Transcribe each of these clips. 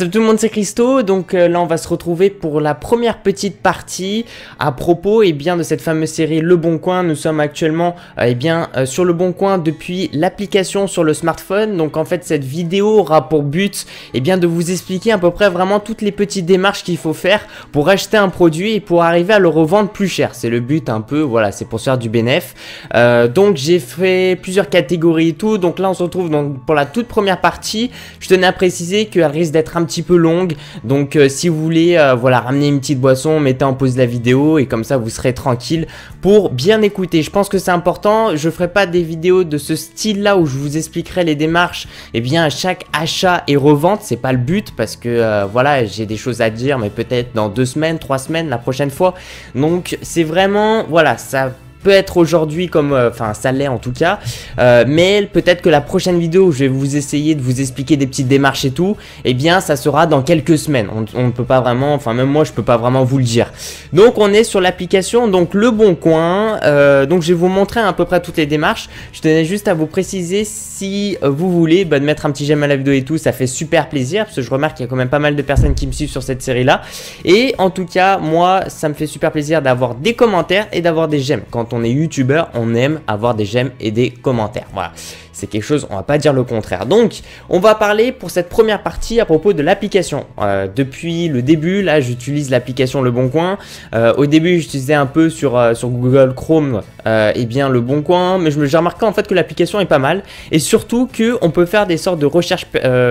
Salut tout le monde, c'est Christo. Donc euh, là, on va se retrouver pour la première petite partie à propos et eh bien, de cette fameuse série Le Bon Coin. Nous sommes actuellement Et euh, eh bien, euh, sur Le Bon Coin depuis l'application sur le smartphone. Donc en fait, cette vidéo aura pour but Et eh bien, de vous expliquer à peu près vraiment toutes les petites démarches qu'il faut faire pour acheter un produit et pour arriver à le revendre plus cher. C'est le but un peu, voilà, c'est pour se faire du bénéf. donc j'ai fait plusieurs catégories et tout. Donc là, on se retrouve donc, pour la toute première partie. Je tenais à préciser qu'elle risque d'être un petit petit peu longue. Donc euh, si vous voulez euh, voilà, ramener une petite boisson, mettez en pause la vidéo et comme ça vous serez tranquille pour bien écouter. Je pense que c'est important, je ferai pas des vidéos de ce style là où je vous expliquerai les démarches et eh bien chaque achat et revente, c'est pas le but parce que euh, voilà, j'ai des choses à dire mais peut-être dans deux semaines, trois semaines, la prochaine fois. Donc c'est vraiment voilà, ça peut être aujourd'hui comme, euh, enfin ça l'est en tout cas, euh, mais peut-être que la prochaine vidéo où je vais vous essayer de vous expliquer des petites démarches et tout, eh bien ça sera dans quelques semaines, on ne peut pas vraiment, enfin même moi je peux pas vraiment vous le dire. Donc on est sur l'application, donc le bon coin, euh, donc je vais vous montrer à peu près toutes les démarches, je tenais juste à vous préciser si vous voulez bah, de mettre un petit j'aime à la vidéo et tout, ça fait super plaisir, parce que je remarque qu'il y a quand même pas mal de personnes qui me suivent sur cette série là, et en tout cas moi ça me fait super plaisir d'avoir des commentaires et d'avoir des j'aime quand on est youtubeur, on aime avoir des j'aime et des commentaires. Voilà. C'est quelque chose, on va pas dire le contraire. Donc, on va parler pour cette première partie à propos de l'application. Euh, depuis le début, là, j'utilise l'application Le Bon Coin. Euh, au début, j'utilisais un peu sur, euh, sur Google Chrome, eh bien, Le Bon Coin, mais j'ai remarqué en fait que l'application est pas mal et surtout que on peut faire des sortes de recherches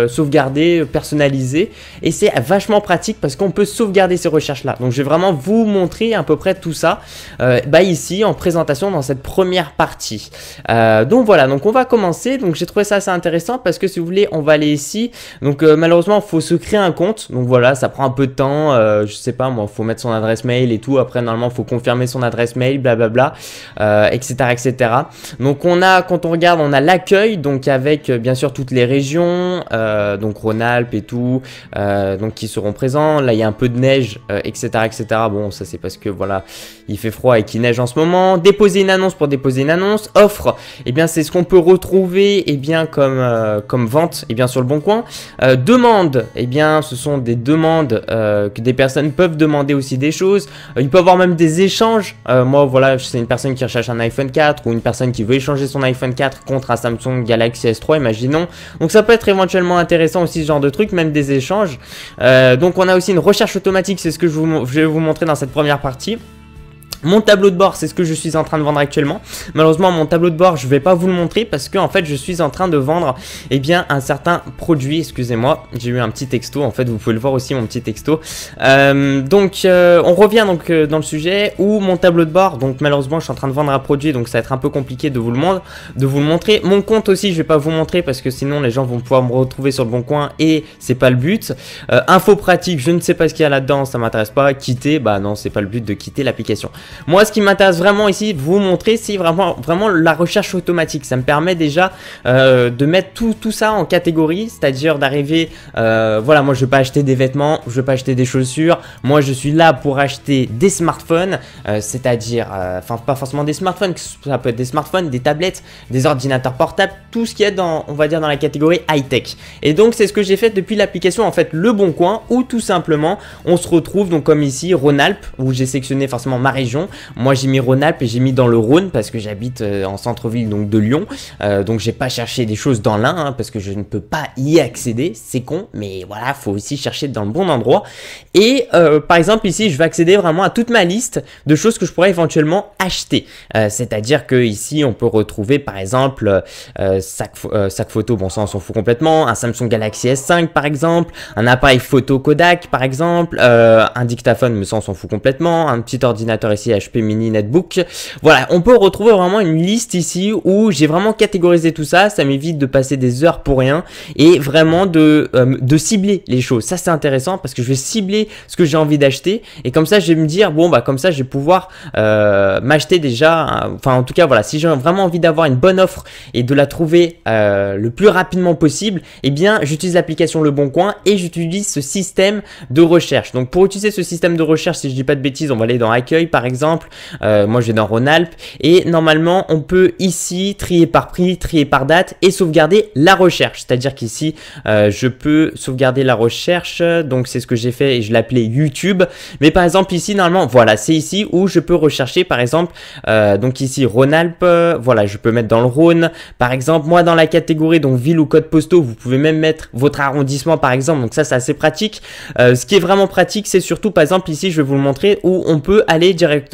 sauvegardées, personnalisées et c'est vachement pratique parce qu'on peut sauvegarder ces recherches-là. Donc, je vais vraiment vous montrer à peu près tout ça, bah ici en présentation dans cette première partie. donc voilà, donc on va commencer donc j'ai trouvé ça assez intéressant parce que si vous voulez, on va aller ici. Donc euh, malheureusement, faut se créer un compte. Donc voilà, ça prend un peu de temps. Euh, je sais pas, moi, faut mettre son adresse mail et tout. Après, normalement, faut confirmer son adresse mail, blablabla, etc., euh, etc. Donc on a, quand on regarde, on a l'accueil, donc avec bien sûr toutes les régions, donc Rhône-Alpes et tout, donc qui seront présents. Là, il y a un peu de neige, etc., etc. Bon, ça c'est parce que voilà, il fait froid et qu'il neige en ce moment. Déposer une annonce pour déposer une annonce. Offre, et eh bien c'est ce qu'on peut retrouver et eh bien, comme, euh, comme vente et eh bien, sur le bon coin. Euh, demande, et eh bien, ce sont des demandes euh, que des personnes peuvent demander aussi des choses. il peut avoir même des échanges. moi, voilà, c'est une personne qui recherche un iPhone 4 ou une personne qui veut échanger son iPhone 4 contre un Samsung Galaxy S3, imaginons. Donc ça peut être éventuellement intéressant aussi ce genre de truc, même des échanges. donc on a aussi une recherche automatique, c'est ce que je, vous, je vais vous montrer dans cette première partie. Mon tableau de bord, c'est ce que je suis en train de vendre actuellement. Malheureusement, mon tableau de bord, je vais pas vous le montrer parce que en fait, je suis en train de vendre eh bien, un certain produit. Excusez-moi, j'ai eu un petit texto. En fait, vous pouvez le voir aussi, mon petit texto. Euh, donc, euh, on revient donc euh, dans le sujet où mon tableau de bord, donc malheureusement, je suis en train de vendre un produit, donc ça va être un peu compliqué de vous le, de vous le montrer. Mon compte aussi, je vais pas vous montrer parce que sinon, les gens vont pouvoir me retrouver sur le bon coin et c'est pas le but. info pratique, je ne sais pas ce qu'il y a là-dedans, ça m'intéresse pas. Quitter, bah non, c'est pas le but de quitter l'application. Moi, ce qui m'intéresse vraiment ici, vous montrer, c'est vraiment, vraiment la recherche automatique. Ça me permet déjà euh, de mettre tout, tout ça en catégorie, c'est-à-dire d'arriver, euh, voilà, moi je veux pas acheter des vêtements, je veux pas acheter des chaussures, moi je suis là pour acheter des smartphones, euh, c'est-à-dire, enfin pas forcément des smartphones, ça peut être des smartphones, des tablettes, des ordinateurs portables, tout ce qui est dans, on va dire, dans la catégorie high-tech. Et donc c'est ce que j'ai fait depuis l'application, en fait, Le Bon Coin, où tout simplement, on se retrouve, donc comme ici, Rhône-Alpes, où j'ai sélectionné forcément ma région, moi, j'ai mis Rhône-Alpes et j'ai mis dans le Rhône parce que j'habite euh, en centre-ville donc de Lyon. Euh, donc, j'ai pas cherché des choses dans l'un hein, parce que je ne peux pas y accéder. C'est con, mais voilà, faut aussi chercher dans le bon endroit. Et euh, par exemple, ici, je vais accéder vraiment à toute ma liste de choses que je pourrais éventuellement acheter. C'est-à-dire que ici, on peut retrouver par exemple sac, sac photo. Bon, ça, on s'en fout complètement. Un Samsung Galaxy S5 par exemple, un appareil photo Kodak par exemple, un dictaphone, mais ça, on s'en fout complètement. Un petit ordinateur ici HP Mini Netbook. Voilà, on peut retrouver vraiment une liste ici où j'ai vraiment catégorisé tout ça, ça m'évite de passer des heures pour rien et vraiment euh, de, cibler les choses. Ça c'est intéressant parce que je vais cibler ce que j'ai envie d'acheter et comme ça je vais me dire bon bah comme ça je vais pouvoir euh, m'acheter déjà, enfin en tout cas voilà, si j'ai vraiment envie d'avoir une bonne offre et de la trouver euh, le plus rapidement possible, Et eh bien j'utilise l'application Le Bon Coin et j'utilise ce système de recherche. Donc pour utiliser ce système de recherche, si je dis pas de bêtises, on va aller dans accueil par exemple exemple. Euh, moi, je vais dans Rhône-Alpes. Et normalement, on peut ici trier par prix, trier par date et sauvegarder la recherche. C'est-à-dire qu'ici, euh, je peux sauvegarder la recherche. Donc, c'est ce que j'ai fait et je l'appelais YouTube. Mais par exemple, ici, normalement, voilà, c'est ici où je peux rechercher, par exemple, euh, donc ici, Rhône-Alpes. Voilà, je peux mettre dans le Rhône. Par exemple, moi, dans la catégorie, donc ville ou code postaux, vous pouvez même mettre votre arrondissement, par exemple. Donc ça, c'est assez pratique. ce qui est vraiment pratique, c'est surtout, par exemple, ici, je vais vous le montrer, où on peut aller directement.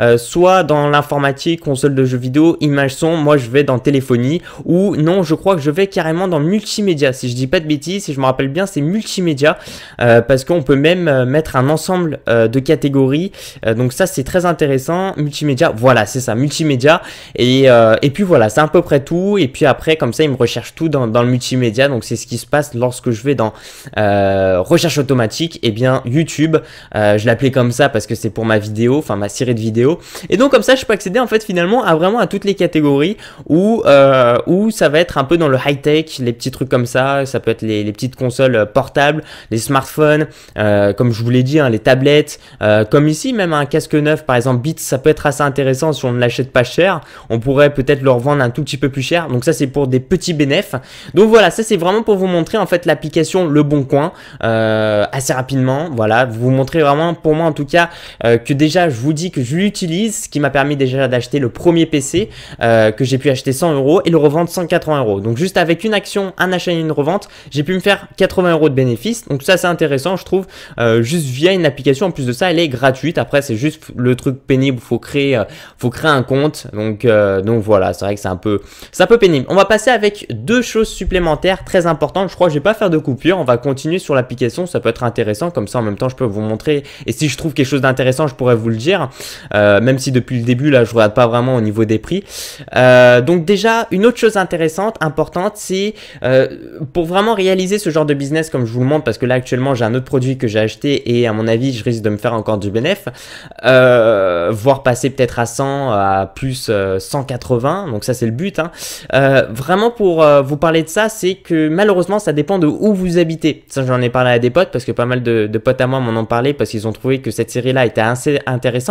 Euh, soit dans l'informatique, console de jeux vidéo, image son, moi je vais dans téléphonie, ou non, je crois que je vais carrément dans multimédia, si je dis pas de bêtises, si je me rappelle bien, c'est multimédia, euh, parce qu'on peut même euh, mettre un ensemble de catégories, donc ça c'est très intéressant, multimédia, voilà, c'est ça, multimédia, et, et puis voilà, c'est à peu près tout, et puis après, comme ça, il me recherche tout dans, le multimédia, donc c'est ce qui se passe lorsque je vais dans recherche automatique, et eh bien YouTube, je l'appelais comme ça parce que c'est pour ma vidéo, enfin série de vidéos. Et donc comme ça, je peux accéder en fait finalement à vraiment à toutes les catégories où, euh, où ça va être un peu dans le high-tech, les petits trucs comme ça, ça peut être les, petites consoles euh, portables, les smartphones, euh, comme je vous l'ai dit, hein, les tablettes, comme ici même un casque neuf par exemple Beats, ça peut être assez intéressant si on ne l'achète pas cher, on pourrait peut-être le revendre un tout petit peu plus cher, donc ça c'est pour des petits bénéfices. Donc voilà, ça c'est vraiment pour vous montrer en fait l'application Le Bon Coin assez rapidement, voilà, vous montrer vraiment pour moi en tout cas que déjà je vous dis que je l'utilise, ce qui m'a permis déjà d'acheter le premier PC euh, que j'ai pu acheter 100 euros et le revendre 180 euros. Donc juste avec une action, un achat et une revente, j'ai pu me faire 80 euros de bénéfice. Donc ça c'est intéressant, je trouve, euh, juste via une application. En plus de ça, elle est gratuite. Après c'est juste le truc pénible, faut créer, euh, faut créer un compte. Donc donc voilà, c'est vrai que c'est un peu, c'est un peu pénible. On va passer avec deux choses supplémentaires très importantes. Je crois que je vais pas faire de coupure. On va continuer sur l'application, ça peut être intéressant. Comme ça en même temps, je peux vous montrer. Et si je trouve quelque chose d'intéressant, je pourrais vous le dire. Euh, même si depuis le début, là, je regarde pas vraiment au niveau des prix. Euh, donc déjà, une autre chose intéressante, importante, c'est euh, pour vraiment réaliser ce genre de business, comme je vous le montre, parce que là actuellement, j'ai un autre produit que j'ai acheté et à mon avis, je risque de me faire encore du bénéf, voire passer peut-être à 100, à plus 180. Donc ça, c'est le but. Hein. vraiment pour vous parler de ça, c'est que malheureusement, ça dépend de où vous habitez. Ça, j'en ai parlé à des potes parce que pas mal de potes à moi m'en ont parlé parce qu'ils ont trouvé que cette série-là était assez intéressante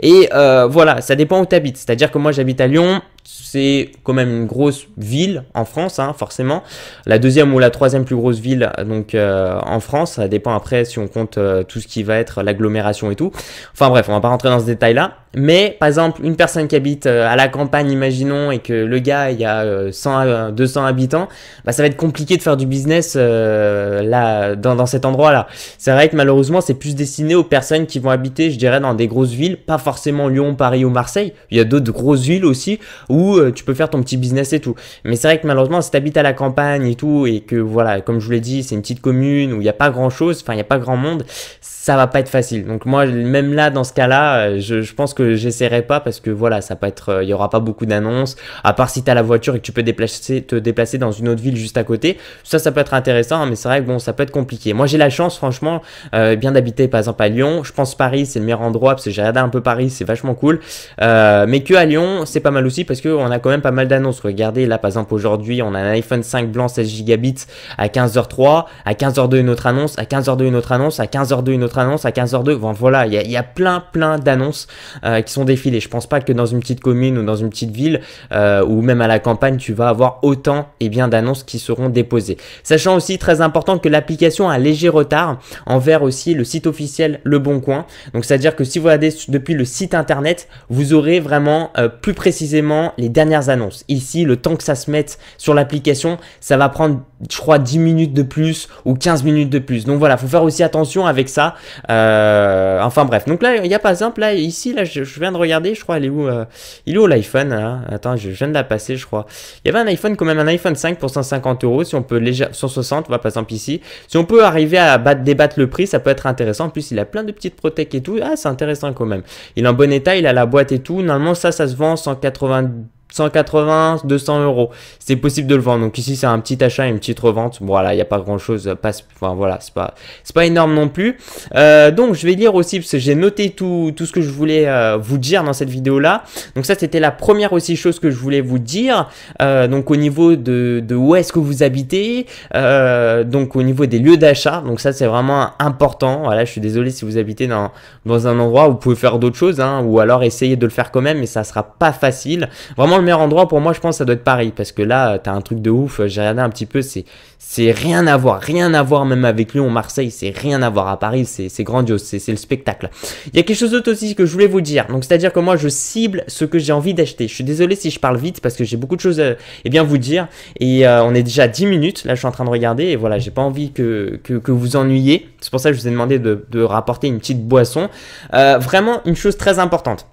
et euh, voilà, ça dépend où tu habites. C'est-à-dire que moi j'habite à Lyon, c'est quand même une grosse ville en France, hein, forcément. La deuxième ou la troisième plus grosse ville donc euh, en France, ça dépend après si on compte euh, tout ce qui va être l'agglomération et tout. Enfin bref, on va pas rentrer dans ce détail-là. Mais par exemple, une personne qui habite euh, à la campagne, imaginons, et que le gars, il y a 100, euh, 200 euh, habitants, bah, ça va être compliqué de faire du business là, dans, dans cet endroit-là. C'est vrai que malheureusement, c'est plus destiné aux personnes qui vont habiter, je dirais, dans des grosses villes, pas forcément Lyon, Paris ou Marseille. Il y a d'autres grosses villes aussi où tu peux faire ton petit business et tout. Mais c'est vrai que malheureusement, si habites à la campagne et tout, et que voilà, comme je vous l'ai dit, c'est une petite commune où il n'y a pas grand-chose, enfin, il n'y a pas grand monde, ça va pas être facile. Donc moi, même là, dans ce cas-là, je, je pense que j'essaierai pas parce que voilà, ça peut être, euh, il y aura pas beaucoup d'annonces. À part si t'as la voiture et que tu peux te déplacer dans une autre ville juste à côté, ça, ça peut être intéressant, hein, mais c'est vrai que bon, ça peut être compliqué. Moi, j'ai la chance, franchement, euh, bien d'habiter par exemple à Lyon. Je pense Paris, c'est le meilleur endroit parce que j'ai regardé un peu Paris, c'est vachement cool. Euh, mais que à Lyon, c'est pas mal aussi parce qu'on a quand même pas mal d'annonces. Regardez, là, par exemple, aujourd'hui, on a un iPhone 5 blanc 16 gigabits à 15h03, à 15h02 une autre annonce, à 15h02 une autre annonce, à 15h02 une autre annonce, à 15h02. Bon, voilà, il y, a plein, plein d'annonces. Euh, qui sont défilés. Je pense pas que dans une petite commune ou dans une petite ville euh, ou même à la campagne, tu vas avoir autant et eh bien d'annonces qui seront déposées. Sachant aussi très important que l'application a un léger retard envers aussi le site officiel Le Bon Coin. Donc c'est-à-dire que si vous regardez depuis le site internet, vous aurez vraiment euh, plus précisément les dernières annonces. Ici, le temps que ça se mette sur l'application, ça va prendre je crois 10 minutes de plus ou 15 minutes de plus. Donc voilà, faut faire aussi attention avec ça. enfin bref, donc là il n'y a pas exemple là ici là je, je, viens de regarder, je crois, elle est où euh, Il est où l'iPhone Attends, je, viens de la passer, je crois. Il y avait un iPhone, quand même, un iPhone 5 pour 150 euros. Si on peut légèrement, 160, va bah, par exemple ici. Si on peut arriver à débattre le prix, ça peut être intéressant. En plus, il a plein de petites protects et tout. Ah, c'est intéressant quand même. Il est en bon état, il a la boîte et tout. Normalement, ça, ça se vend 180. 180, 200 euros. C'est possible de le vendre. Donc ici, c'est un petit achat et une petite revente. Voilà, il n'y a pas grand chose. Euh, pas, enfin, voilà, c'est pas, c'est pas énorme non plus. Euh, donc, je vais lire aussi parce que j'ai noté tout, tout ce que je voulais euh, vous dire dans cette vidéo là. Donc ça, c'était la première aussi chose que je voulais vous dire. donc au niveau de, où est-ce que vous habitez, donc au niveau des lieux d'achat. Donc ça, c'est vraiment important. Voilà, je suis désolé si vous habitez dans, dans un endroit où vous pouvez faire d'autres choses, hein, ou alors essayer de le faire quand même, mais ça sera pas facile. Vraiment le meilleur endroit pour moi, je pense, ça doit être Paris. Parce que là, t'as un truc de ouf. Euh, j'ai regardé un petit peu, c'est, c'est rien à voir. Rien à voir même avec Lyon, Marseille. C'est rien à voir à Paris. C'est, c'est grandiose. C'est, c'est le spectacle. Il y a quelque chose d'autre aussi que je voulais vous dire. Donc, c'est-à-dire que moi, je cible ce que j'ai envie d'acheter. Je suis désolé si je parle vite parce que j'ai beaucoup de choses à, eh bien, vous dire. Et euh, on est déjà 10 minutes. Là, je suis en train de regarder. Et voilà, j'ai pas envie que, que, vous ennuyez, C'est pour ça que je vous ai demandé de, de rapporter une petite boisson. Euh, vraiment, une chose très importante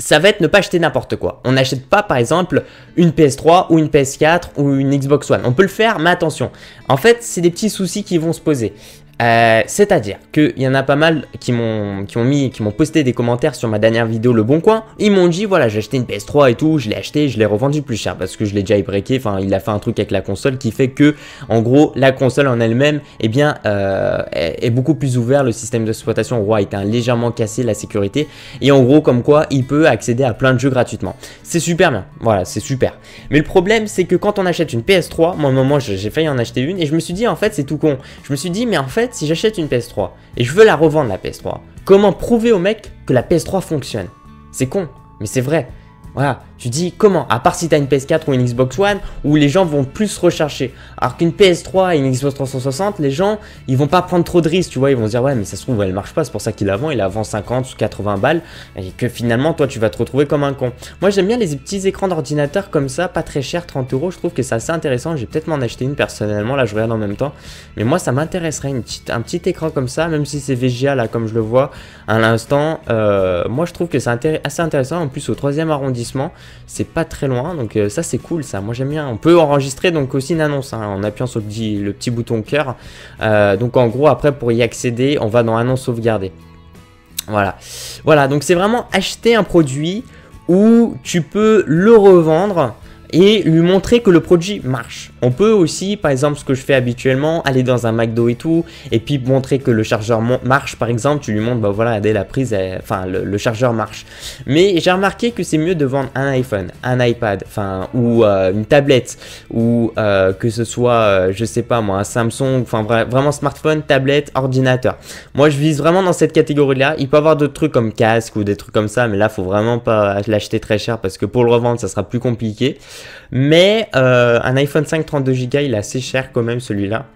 ça va être ne pas acheter n'importe quoi. On n'achète pas par exemple une PS3 ou une PS4 ou une Xbox One. On peut le faire, mais attention. En fait, c'est des petits soucis qui vont se poser. Euh, c'est-à-dire qu'il y en a pas mal qui m'ont qui mis, qui m'ont posté des commentaires sur ma dernière vidéo Le Bon Coin. Ils m'ont dit voilà j'ai acheté une PS3 et tout, je l'ai acheté, je l'ai revendu plus cher parce que je l'ai déjà ébréqué Enfin il a fait un truc avec la console qui fait que en gros la console en elle-même eh bien euh, est, beaucoup plus ouverte. Le système d'exploitation en roi est été légèrement cassé la sécurité et en gros comme quoi il peut accéder à plein de jeux gratuitement. C'est super bien, voilà c'est super. Mais le problème c'est que quand on achète une PS3, moi moi, moi j'ai failli en acheter une et je me suis dit en fait c'est tout con. Je me suis dit mais en fait si j'achète une PS3 et je veux la revendre la PS3, comment prouver au mec que la PS3 fonctionne C'est con, mais c'est vrai. Voilà, tu dis comment À part si t'as une PS4 ou une Xbox One où les gens vont plus rechercher. Alors qu'une PS3 et une Xbox 360, les gens ils vont pas prendre trop de risques, tu vois. Ils vont dire ouais, mais ça se trouve, elle marche pas, c'est pour ça qu'il la il la 50 ou 80 balles et que finalement toi tu vas te retrouver comme un con. Moi j'aime bien les petits écrans d'ordinateur comme ça, pas très cher, 30 euros. Je trouve que c'est assez intéressant. J'ai peut-être m'en acheter une personnellement, là je regarde en même temps. Mais moi ça m'intéresserait un petit écran comme ça, même si c'est VGA là comme je le vois à l'instant. Euh, moi je trouve que c'est assez intéressant en plus au troisième arrondissement c'est pas très loin, donc euh, ça c'est cool ça, moi j'aime bien. On peut enregistrer donc aussi une annonce hein, en appuyant sur le petit, le petit bouton cœur. Euh, donc en gros après pour y accéder, on va dans annonce sauvegarder Voilà, voilà donc c'est vraiment acheter un produit où tu peux le revendre et lui montrer que le produit marche. On peut aussi, par exemple, ce que je fais habituellement, aller dans un McDo et tout, et puis montrer que le chargeur marche, par exemple, tu lui montres, bah voilà, dès la prise, enfin, le, chargeur marche. Mais j'ai remarqué que c'est mieux de vendre un iPhone, un iPad, enfin, ou euh, une tablette, ou euh, que ce soit, euh, je sais pas moi, un Samsung, enfin, vraiment smartphone, tablette, ordinateur. Moi, je vise vraiment dans cette catégorie-là. Il peut avoir d'autres trucs comme casque ou des trucs comme ça, mais là, faut vraiment pas l'acheter très cher parce que pour le revendre, ça sera plus compliqué. Mais euh, un iPhone 5 32Go, il est assez cher quand même celui-là.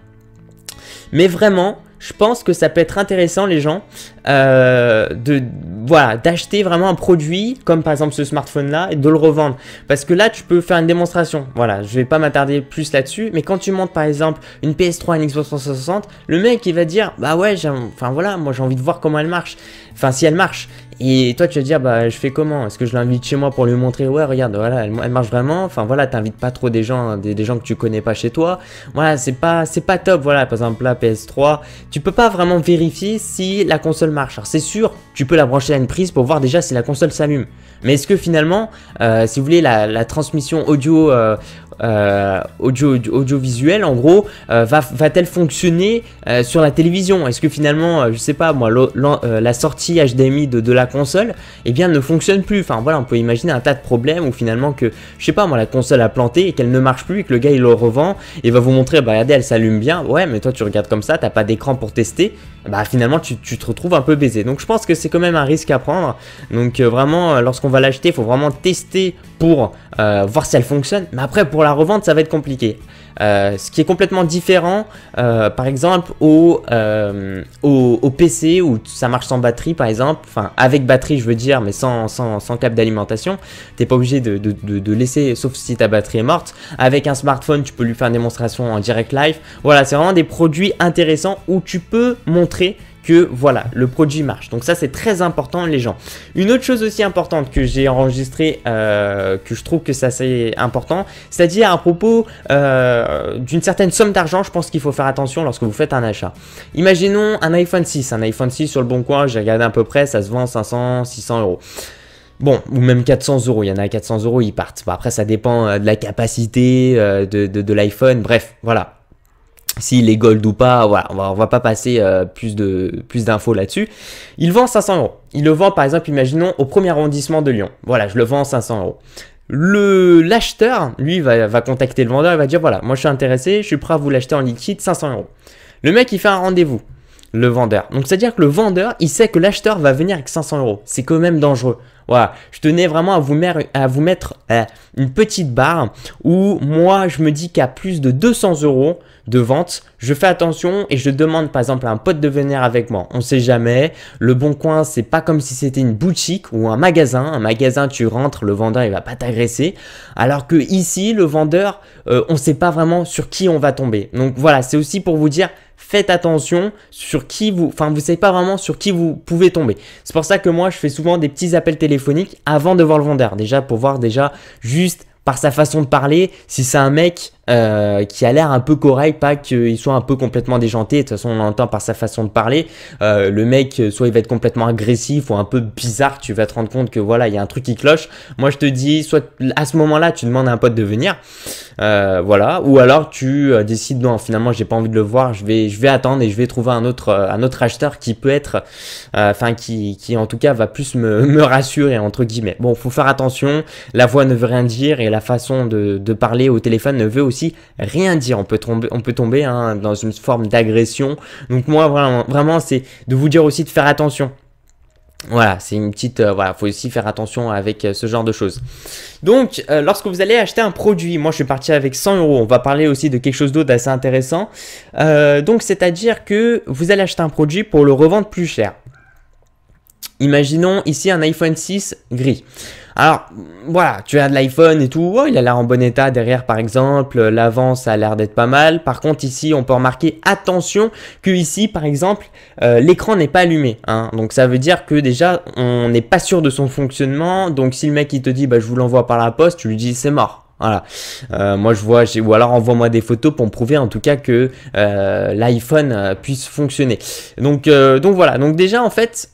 Mais vraiment, je pense que ça peut être intéressant les gens euh, de voilà d'acheter vraiment un produit comme par exemple ce smartphone là et de le revendre parce que là tu peux faire une démonstration voilà je vais pas m'attarder plus là-dessus mais quand tu montes par exemple une PS3 une Xbox 360 le mec il va dire bah ouais enfin voilà moi j'ai envie de voir comment elle marche enfin si elle marche et toi tu vas dire bah je fais comment Est-ce que je l'invite chez moi pour lui montrer ouais regarde voilà elle, marche vraiment enfin voilà t'invites pas trop des gens des, des, gens que tu connais pas chez toi voilà c'est pas c'est pas top voilà par exemple la PS3 tu peux pas vraiment vérifier si la console marche. Alors c'est sûr, tu peux la brancher à une prise pour voir déjà si la console s'allume. Mais est-ce que finalement, euh, si vous voulez, la, transmission audio, euh, euh, audio, audiovisuelle, en gros, va-t-elle fonctionner sur la télévision Est-ce que finalement, je sais pas moi, la sortie HDMI de, de la console, eh bien, ne fonctionne plus Enfin voilà, on peut imaginer un tas de problèmes où finalement que, je sais pas moi, la console a planté et qu'elle ne marche plus et que le gars il le revend et va vous montrer, bah regardez, elle s'allume bien. Ouais, mais toi tu regardes comme ça, t'as pas d'écran pour tester bah finalement tu, te retrouves un peu baisé. Donc je pense que c'est quand même un risque à prendre. Donc euh, vraiment, euh, lorsqu'on va l'acheter, il faut vraiment tester pour euh, voir si elle fonctionne. Mais après, pour la revente, ça va être compliqué. ce qui est complètement différent, par exemple, au, au, PC où ça marche sans batterie, par exemple, enfin avec batterie, je veux dire, mais sans, sans, sans câble d'alimentation, t'es pas obligé de, de, laisser, sauf si ta batterie est morte. Avec un smartphone, tu peux lui faire une démonstration en direct live. Voilà, c'est vraiment des produits intéressants où tu peux montrer que voilà, le produit marche. Donc ça c'est très important les gens. Une autre chose aussi importante que j'ai enregistré euh, que je trouve que ça c'est important, c'est-à-dire à propos euh, d'une certaine somme d'argent, je pense qu'il faut faire attention lorsque vous faites un achat. Imaginons un iPhone 6, un iPhone 6 sur le bon coin, j'ai regardé à peu près, ça se vend 500, 600 euros. Bon, ou même 400 euros, il y en a 400 euros, ils partent. après, ça dépend euh, de la capacité de l'iPhone, bref, voilà s'il est gold ou pas, voilà, on va, va pas passer euh, plus de plus d'infos là-dessus. Il vend 500 euros. Il le vend par exemple, imaginons au premier arrondissement de Lyon. Voilà, je le vends 500 euros. Le l'acheteur, lui, va, va contacter le vendeur, et va dire voilà, moi je suis intéressé, je suis prêt à vous l'acheter en liquide 500 euros. Le mec, il fait un rendez-vous, le vendeur. Donc c'est à dire que le vendeur, il sait que l'acheteur va venir avec 500 euros. C'est quand même dangereux. Voilà, je tenais vraiment à vous, mettre à vous mettre euh, une petite barre où moi je me dis qu'à plus de 200 euros, de vente, je fais attention et je demande par exemple à un pote de venir avec moi. On sait jamais. Le Bon Coin, c'est pas comme si c'était une boutique ou un magasin. Un magasin, tu rentres, le vendeur, il va pas t'agresser. Alors que ici, le vendeur, euh, on sait pas vraiment sur qui on va tomber. Donc voilà, c'est aussi pour vous dire, faites attention sur qui vous, enfin vous savez pas vraiment sur qui vous pouvez tomber. C'est pour ça que moi je fais souvent des petits appels téléphoniques avant de voir le vendeur, déjà pour voir déjà juste par sa façon de parler si c'est un mec euh, qui a l'air un peu correct, pas qu'il soit un peu complètement déjanté. De toute façon, on l'entend par sa façon de parler. Euh, le mec, euh, soit il va être complètement agressif ou un peu bizarre, tu vas te rendre compte que voilà, il y a un truc qui cloche. Moi, je te dis, soit à ce moment-là, tu demandes à un pote de venir, voilà, ou alors tu décides non, finalement, j'ai pas envie de le voir, je vais, je vais attendre et je vais trouver un autre, un autre acheteur qui peut être, enfin, qui, en tout cas va plus me, rassurer entre guillemets. Bon, faut faire attention. La voix ne veut rien dire et la façon de, de parler au téléphone ne veut aussi rien dire. On peut tomber, on peut tomber hein, dans une forme d'agression. Donc moi vraiment, vraiment c'est de vous dire aussi de faire attention. Voilà, c'est une petite. Euh, voilà, faut aussi faire attention avec euh, ce genre de choses. Donc, euh, lorsque vous allez acheter un produit, moi je suis parti avec 100 euros. On va parler aussi de quelque chose d'autre assez intéressant. donc, c'est-à-dire que vous allez acheter un produit pour le revendre plus cher. Imaginons ici un iPhone 6 gris. Alors voilà, tu as de l'iPhone et tout, oh, il a l'air en bon état derrière par exemple, l'avant ça a l'air d'être pas mal. Par contre ici on peut remarquer attention que ici par exemple euh, l'écran n'est pas allumé. Hein. Donc ça veut dire que déjà on n'est pas sûr de son fonctionnement. Donc si le mec il te dit bah je vous l'envoie par la poste, tu lui dis c'est mort. Voilà. Euh, moi, je vois, ou alors envoie-moi des photos pour me prouver en tout cas que euh, l'iPhone euh, puisse fonctionner. Donc, donc voilà. Donc déjà, en fait,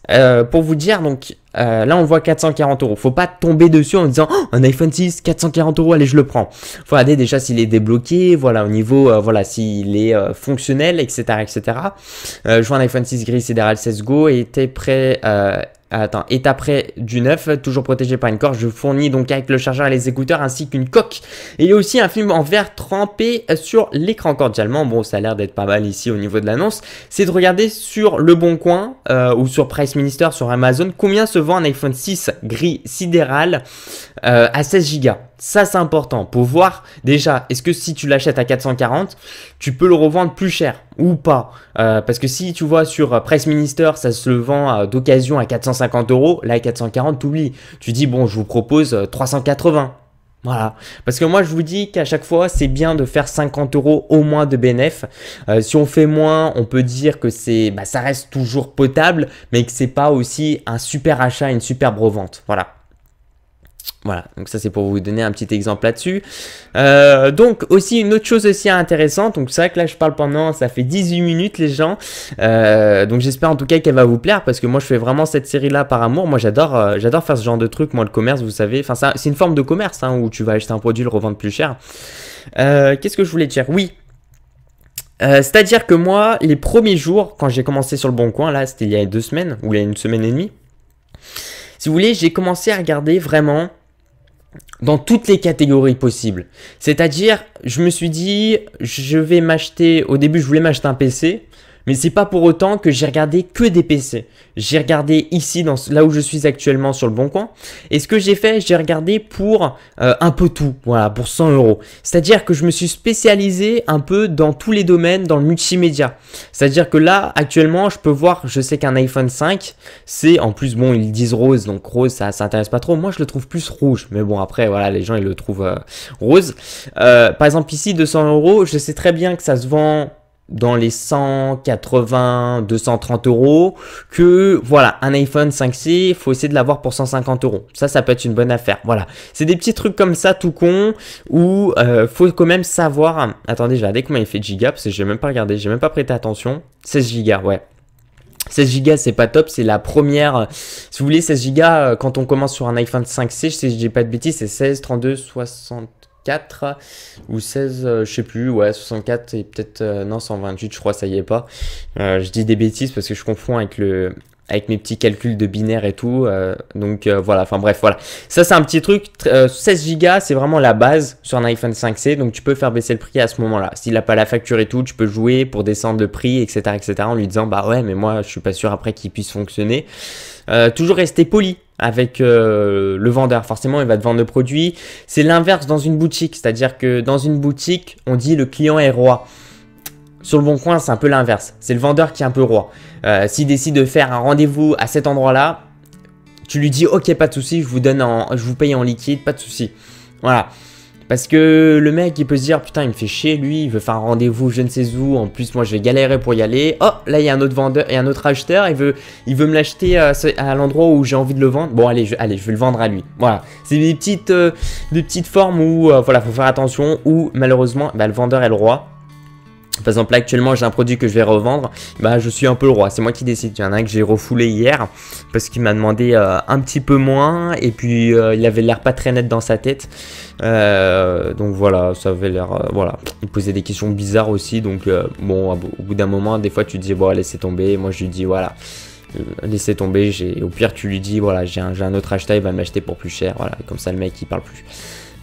pour vous dire, donc là, on voit 440 euros. Faut pas tomber dessus en disant oh, un iPhone 6, 440 euros, allez, je le prends. Faut regarder déjà s'il est débloqué, voilà, au niveau, voilà, s'il est fonctionnel, etc., etc. je vois un iPhone 6 gris CDRL 16 Go et était prêt ah, attends, est après du neuf, toujours protégé par une corde. Je fournis donc avec le chargeur et les écouteurs ainsi qu'une coque. Et il y a aussi un film en verre trempé sur l'écran cordialement. Bon, ça a l'air d'être pas mal ici au niveau de l'annonce. C'est de regarder sur Le Bon Coin euh, ou sur Price Minister, sur Amazon, combien se vend un iPhone 6 gris sidéral euh, à 16 gigas. Ça, c'est important pour voir déjà, est-ce que si tu l'achètes à 440, tu peux le revendre plus cher ou pas euh, Parce que si tu vois sur euh, Press Minister, ça se vend euh, d'occasion à 450 euros, là à 440, oublies. Tu dis, bon, je vous propose 380. Voilà. Parce que moi, je vous dis qu'à chaque fois, c'est bien de faire 50 euros au moins de bénéf. si on fait moins, on peut dire que c'est, bah, ça reste toujours potable, mais que c'est pas aussi un super achat, une super revente. Voilà. Voilà, donc ça c'est pour vous donner un petit exemple là-dessus. Euh, donc aussi une autre chose aussi intéressante, donc c'est vrai que là je parle pendant, ça fait 18 minutes les gens, euh, donc j'espère en tout cas qu'elle va vous plaire parce que moi je fais vraiment cette série-là par amour, moi j'adore euh, j'adore faire ce genre de truc, moi le commerce vous savez, enfin c'est une forme de commerce hein, où tu vas acheter un produit, le revendre plus cher. Qu'est-ce que je voulais dire Oui, c'est-à-dire que moi, les premiers jours, quand j'ai commencé sur le Bon Coin, là, c'était il y a deux semaines, ou il y a une semaine et demie, si vous voulez, j'ai commencé à regarder vraiment dans toutes les catégories possibles. C'est-à-dire, je me suis dit, je vais m'acheter, au début je voulais m'acheter un PC, mais c'est pas pour autant que j'ai regardé que des PC. J'ai regardé ici, dans, là où je suis actuellement sur le bon coin. Et ce que j'ai fait, j'ai regardé pour euh, un peu tout, voilà, pour 100 euros. C'est-à-dire que je me suis spécialisé un peu dans tous les domaines, dans le multimédia. C'est-à-dire que là, actuellement, je peux voir, je sais qu'un iPhone 5, c'est en plus, bon, ils disent rose, donc rose, ça s'intéresse pas trop. Moi, je le trouve plus rouge. Mais bon, après, voilà, les gens, ils le trouvent euh, rose. Euh, par exemple, ici, 200 euros, je sais très bien que ça se vend dans les 180, 230 euros que voilà un iPhone 5C, faut essayer de l'avoir pour 150 euros. Ça, ça peut être une bonne affaire. Voilà, c'est des petits trucs comme ça tout con où euh, faut quand même savoir. Attendez, j'ai regardé combien il fait de gigas parce que j'ai même pas regardé, j'ai même pas prêté attention. 16 gigas, ouais. 16 Go c'est pas top, c'est la première. Si vous voulez 16 Go euh, quand on commence sur un iPhone 5C, sais je dis pas de bêtises, c'est 16, 32, 60. 4 ou 16, euh, je sais plus, ouais, 64 et peut-être, euh, non, 128, je crois, ça y est pas. Euh, je dis des bêtises parce que je confonds avec le, avec mes petits calculs de binaire et tout. donc voilà, enfin bref, voilà. Ça, c'est un petit truc. 16 Go, c'est vraiment la base sur un iPhone 5C. Donc tu peux faire baisser le prix à ce moment-là. S'il n'a pas la facture et tout, tu peux jouer pour descendre le prix, etc., etc., en lui disant, bah ouais, mais moi, je suis pas sûr après qu'il puisse fonctionner. toujours rester poli avec euh, le vendeur. Forcément, il va te vendre le produit. C'est l'inverse dans une boutique, c'est-à-dire que dans une boutique, on dit le client est roi. Sur le bon coin, c'est un peu l'inverse. C'est le vendeur qui est un peu roi. Euh, s'il décide de faire un rendez-vous à cet endroit-là, tu lui dis ok, pas de souci, je vous donne, en, je vous paye en liquide, pas de souci. Voilà. Parce que le mec, il peut se dire, putain, il me fait chier, lui, il veut faire un rendez-vous, je ne sais où, en plus, moi, je vais galérer pour y aller. Oh, là, il y a un autre vendeur, et un autre acheteur, il veut, il veut me l'acheter à, l'endroit où j'ai envie de le vendre. Bon, allez, je, allez, je vais le vendre à lui. Voilà. C'est des petites, euh, petites formes où, euh, voilà, faut faire attention, où, malheureusement, bah, le vendeur est le roi. Par exemple, là, actuellement, j'ai un produit que je vais revendre. Bah, je suis un peu le roi. C'est moi qui décide. Il y en a un que j'ai refoulé hier parce qu'il m'a demandé euh, un petit peu moins et puis euh, il avait l'air pas très net dans sa tête. Euh, donc voilà, ça avait l'air. voilà. Il posait des questions bizarres aussi. Donc bon, au bout d'un moment, des fois, tu dis, bon, laissez tomber. Moi, je lui dis, voilà laissez tomber. Au pire, tu lui dis voilà, j'ai un, un, autre hashtag, il va m'acheter pour plus cher. Voilà, comme ça, le mec il parle plus.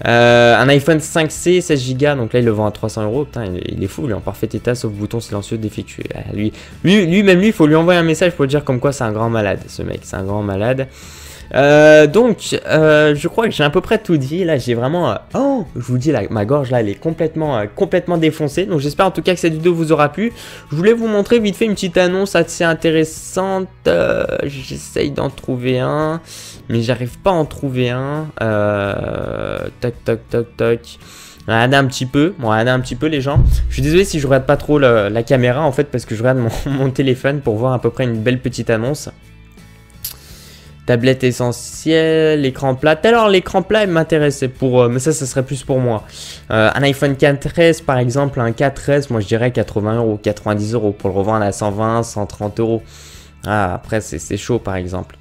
Euh, un iPhone 5C, 16 Go, donc là il le vend à 300 euros. Putain, il, est fou, il est en parfait état, sauf bouton silencieux défectueux. Ah, lui, lui, lui, même lui, il faut lui envoyer un message pour dire comme quoi c'est un grand malade, ce mec, c'est un grand malade. Euh, donc, euh, je crois que j'ai à peu près tout dit. Là, j'ai vraiment. oh, je vous dis, ma gorge là, elle est complètement, complètement défoncée. Donc, j'espère en tout cas que cette vidéo vous aura plu. Je voulais vous montrer vite fait une petite annonce assez intéressante. J'essaye d'en trouver un mais j'arrive pas à en trouver un. Euh, toc, toc, toc, toc. Regardez un petit peu, bon, regardez un petit peu les gens. Je suis désolé si je regarde pas trop la, caméra en fait parce que je regarde mon, téléphone pour voir à peu près une belle petite annonce. Tablette essentielle, écran plat. Alors l'écran plat m'intéressait pour, euh, mais ça, ça serait plus pour moi. Euh, un iPhone 4 par exemple, un 4 moi je dirais 80 euros, 90 euros pour le revendre à 120, 130 euros. Ah, après c'est chaud par exemple.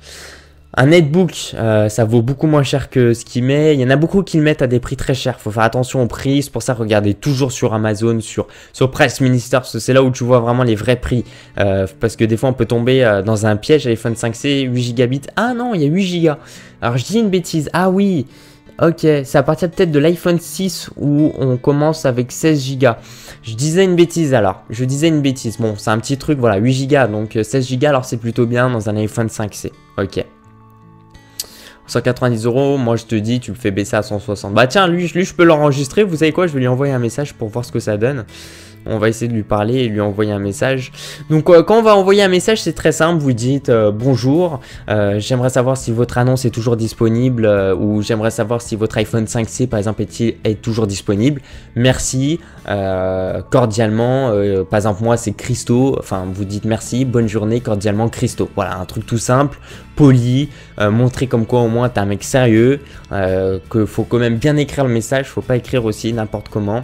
Un netbook, euh, ça vaut beaucoup moins cher que ce qu'il met. Il y en a beaucoup qui le mettent à des prix très chers. Faut faire attention aux prix. C'est pour ça, regardez toujours sur Amazon, sur, sur Price Minister, c'est là où tu vois vraiment les vrais prix. Euh, parce que des fois, on peut tomber euh, dans un piège. iPhone 5C, 8 gigabits. Ah non, il y a 8 gigas. Alors, je dis une bêtise. Ah oui. Ok, c'est à partir peut-être de l'iPhone 6 où on commence avec 16 Go. Je disais une bêtise alors, je disais une bêtise. Bon, c'est un petit truc, voilà, 8 Go, donc 16 Go, alors c'est plutôt bien dans un iPhone 5C. Ok. 190 euros, moi je te dis, tu le fais baisser à 160. Bah tiens, lui, lui je peux l'enregistrer, vous savez quoi, je vais lui envoyer un message pour voir ce que ça donne. On va essayer de lui parler et lui envoyer un message. Donc euh, quand on va envoyer un message, c'est très simple. Vous dites euh, bonjour, euh, j'aimerais savoir si votre annonce est toujours disponible ou j'aimerais savoir si votre iPhone 5C par exemple est, est toujours disponible. Merci cordialement. par exemple moi c'est Christo. Enfin vous dites merci, bonne journée, cordialement Christo. Voilà un truc tout simple, poli, montrer comme quoi au moins t'es un mec sérieux, que faut quand même bien écrire le message, faut pas écrire aussi n'importe comment.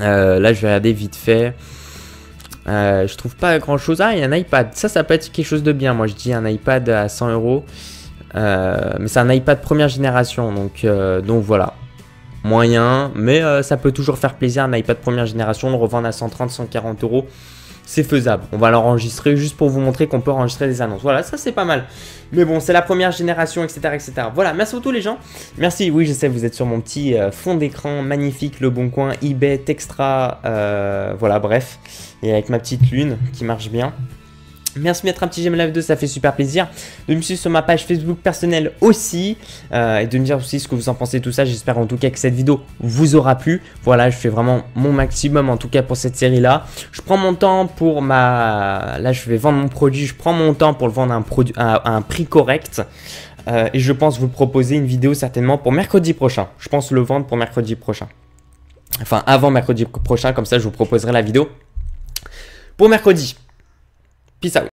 Euh, là, je vais regarder vite fait. Euh, je trouve pas grand chose. Ah, il y a un iPad. Ça, ça peut être quelque chose de bien. Moi, je dis un iPad à 100 euros. Euh, mais c'est un iPad première génération. Donc, donc voilà. Moyen. Mais ça peut toujours faire plaisir un iPad première génération Le revendre à 130, 140 euros c'est faisable. On va l'enregistrer juste pour vous montrer qu'on peut enregistrer des annonces. Voilà, ça c'est pas mal. Mais bon, c'est la première génération, etc., etc. Voilà, merci tous les gens. Merci, oui, je sais, vous êtes sur mon petit euh, fond d'écran magnifique, Le Bon Coin, eBay, Textra, euh, voilà, bref. Et avec ma petite lune qui marche bien. Merci de mettre un petit j'aime la vidéo, ça fait super plaisir. De me suivre sur ma page Facebook personnelle aussi. Euh, et de me dire aussi ce que vous en pensez tout ça. J'espère en tout cas que cette vidéo vous aura plu. Voilà, je fais vraiment mon maximum en tout cas pour cette série-là. Je prends mon temps pour ma... Là, je vais vendre mon produit. Je prends mon temps pour le vendre à un, produit, à un prix correct. Euh, et je pense vous proposer une vidéo certainement pour mercredi prochain. Je pense le vendre pour mercredi prochain. Enfin, avant mercredi prochain, comme ça je vous proposerai la vidéo pour mercredi. Peace out.